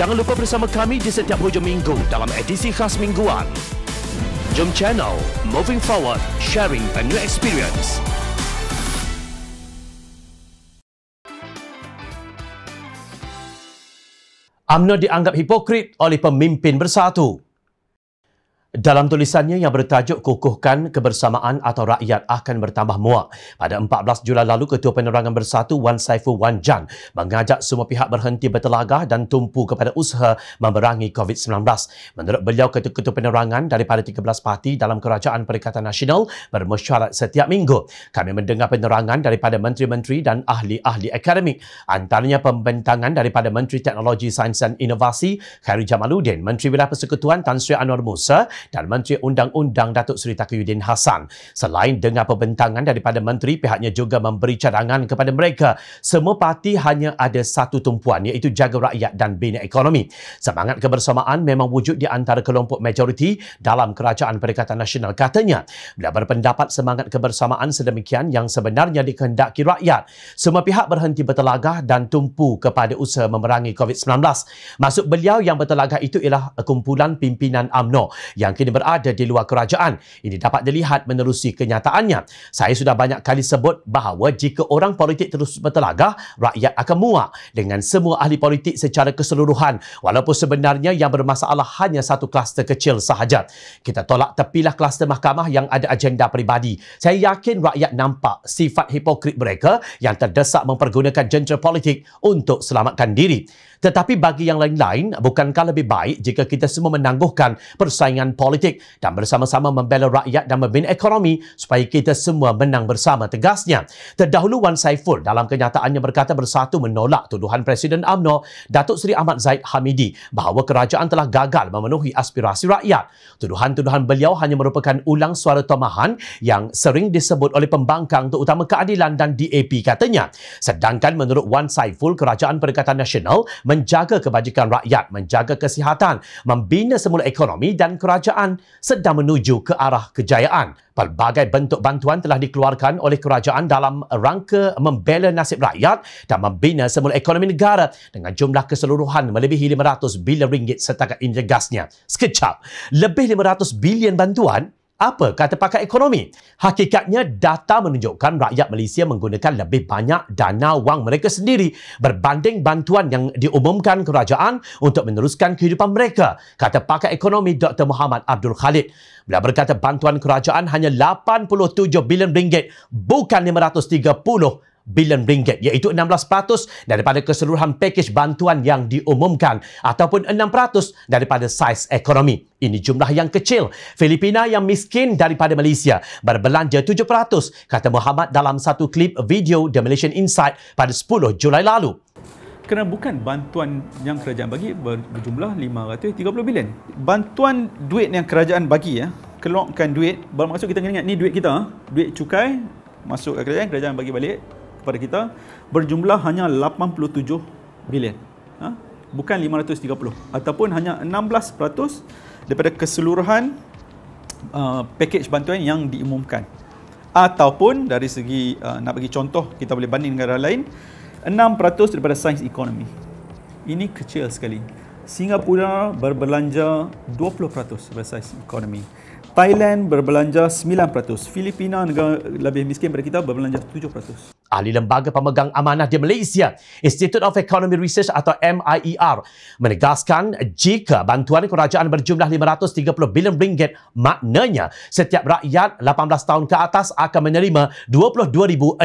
Jangan lupa bersama kami di setiap hujung minggu dalam edisi khas mingguan. Jom channel Moving Forward, sharing a new experience. UMNO dianggap hipokrit oleh pemimpin bersatu. Dalam tulisannya yang bertajuk Kukuhkan Kebersamaan atau Rakyat Akan Bertambah Muak, pada 14 Julai lalu Ketua Penerangan Bersatu Wan Saifu Wan Jan mengajak semua pihak berhenti bertelagah dan tumpu kepada usaha memerangi COVID-19. Menurut beliau, Ketua ketua Penerangan daripada 13 parti dalam Kerajaan Perikatan Nasional bermesyuarat setiap minggu. Kami mendengar penerangan daripada menteri-menteri dan ahli-ahli akademik. Antaranya pembentangan daripada Menteri Teknologi, Sains dan Inovasi Khairi Jamaluddin, Menteri Bila Persekutuan Tan Sri Anwar Musa dan Menteri Undang-Undang Datuk Seri Takiyuddin Hasan. Selain dengan pembentangan daripada Menteri, pihaknya juga memberi cadangan kepada mereka. Semua parti hanya ada satu tumpuan iaitu jaga rakyat dan bina ekonomi. Semangat kebersamaan memang wujud di antara kelompok majoriti dalam Kerajaan Perikatan Nasional katanya. Bila berpendapat semangat kebersamaan sedemikian yang sebenarnya dikehendaki rakyat, semua pihak berhenti bertelagah dan tumpu kepada usaha memerangi COVID-19. Masuk beliau yang bertelagah itu ialah kumpulan pimpinan AMNO yang yang kini berada di luar kerajaan. Ini dapat dilihat menerusi kenyataannya. Saya sudah banyak kali sebut bahawa jika orang politik terus bertelagah, rakyat akan muak dengan semua ahli politik secara keseluruhan walaupun sebenarnya yang bermasalah hanya satu kluster kecil sahaja. Kita tolak tepilah kluster mahkamah yang ada agenda peribadi. Saya yakin rakyat nampak sifat hipokrit mereka yang terdesak mempergunakan jentera politik untuk selamatkan diri. Tetapi bagi yang lain-lain, bukankah lebih baik jika kita semua menangguhkan persaingan politik dan bersama-sama membela rakyat dan membina ekonomi supaya kita semua menang bersama tegasnya. Terdahulu Wan Saiful dalam kenyataannya berkata bersatu menolak tuduhan Presiden AMNO Datuk Seri Ahmad Zaid Hamidi bahawa kerajaan telah gagal memenuhi aspirasi rakyat. Tuduhan-tuduhan beliau hanya merupakan ulang suara tomahan yang sering disebut oleh pembangkang terutama keadilan dan DAP katanya. Sedangkan menurut Wan Saiful, Kerajaan Perikatan Nasional menjaga kebajikan rakyat, menjaga kesihatan, membina semula ekonomi dan kerajaan kerajaan sedang menuju ke arah kejayaan. Pelbagai bentuk bantuan telah dikeluarkan oleh kerajaan dalam rangka membela nasib rakyat dan membina semula ekonomi negara dengan jumlah keseluruhan melebihi 500 bilion ringgit setakat ini gasnya. Sekejap, lebih 500 bilion bantuan apa kata pakar ekonomi? Hakikatnya data menunjukkan rakyat Malaysia menggunakan lebih banyak dana wang mereka sendiri berbanding bantuan yang diumumkan kerajaan untuk meneruskan kehidupan mereka, kata pakar ekonomi Dr. Muhammad Abdul Khalid. Beliau berkata bantuan kerajaan hanya 87 bilion ringgit, bukan 530 bilion ringgit iaitu 16% daripada keseluruhan pakej bantuan yang diumumkan ataupun 6% daripada saiz ekonomi. Ini jumlah yang kecil. Filipina yang miskin daripada Malaysia berbelanja 7% kata Muhammad dalam satu klip video The Malaysian Insight pada 10 Julai lalu. Kerana bukan bantuan yang kerajaan bagi berjumlah 530 bilion. Bantuan duit yang kerajaan bagi ya, keluarkan duit, bermaksud kita kena ingat ni duit kita, ha? duit cukai masuk ke kerajaan, kerajaan bagi balik kepada kita berjumlah hanya 87 bilion. Ha? Bukan 530 ataupun hanya 16% daripada keseluruhan uh, pakej bantuan yang diumumkan. Ataupun dari segi uh, nak bagi contoh kita boleh banding negara lain 6% daripada size ekonomi. Ini kecil sekali. Singapura berbelanja 20% daripada size ekonomi. Thailand berbelanja 9%. Filipina negara lebih miskin daripada kita berbelanja 7%. Ahli Lembaga Pemegang Amanah di Malaysia, Institute of Economy Research atau MIER, menegaskan jika bantuan kerajaan berjumlah 530 bilion ringgit, maknanya setiap rakyat 18 tahun ke atas akan menerima 22,600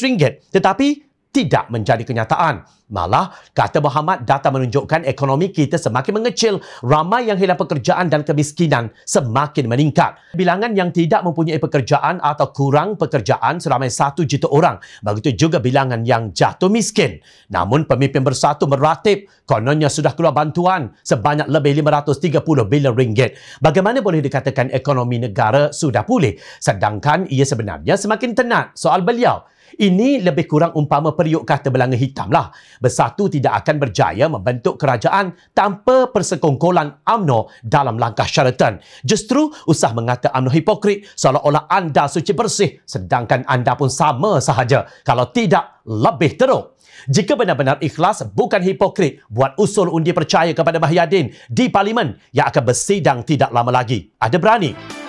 ringgit. Tetapi tidak menjadi kenyataan. Malah, kata Muhammad, data menunjukkan ekonomi kita semakin mengecil, ramai yang hilang pekerjaan dan kemiskinan semakin meningkat. Bilangan yang tidak mempunyai pekerjaan atau kurang pekerjaan seramai 1 juta orang. Begitu juga bilangan yang jatuh miskin. Namun, pemimpin bersatu meratip, kononnya sudah keluar bantuan sebanyak lebih 530 bilion ringgit. Bagaimana boleh dikatakan ekonomi negara sudah pulih? Sedangkan ia sebenarnya semakin tenat soal beliau. Ini lebih kurang umpama periuk kata belanga hitam lah. Bersatu tidak akan berjaya membentuk kerajaan tanpa persekongkolan UMNO dalam langkah syaratan. Justru usah mengata UMNO hipokrit seolah-olah anda suci bersih sedangkan anda pun sama sahaja. Kalau tidak, lebih teruk. Jika benar-benar ikhlas, bukan hipokrit, buat usul undi percaya kepada Mahyadin di parlimen yang akan bersidang tidak lama lagi. Ada berani?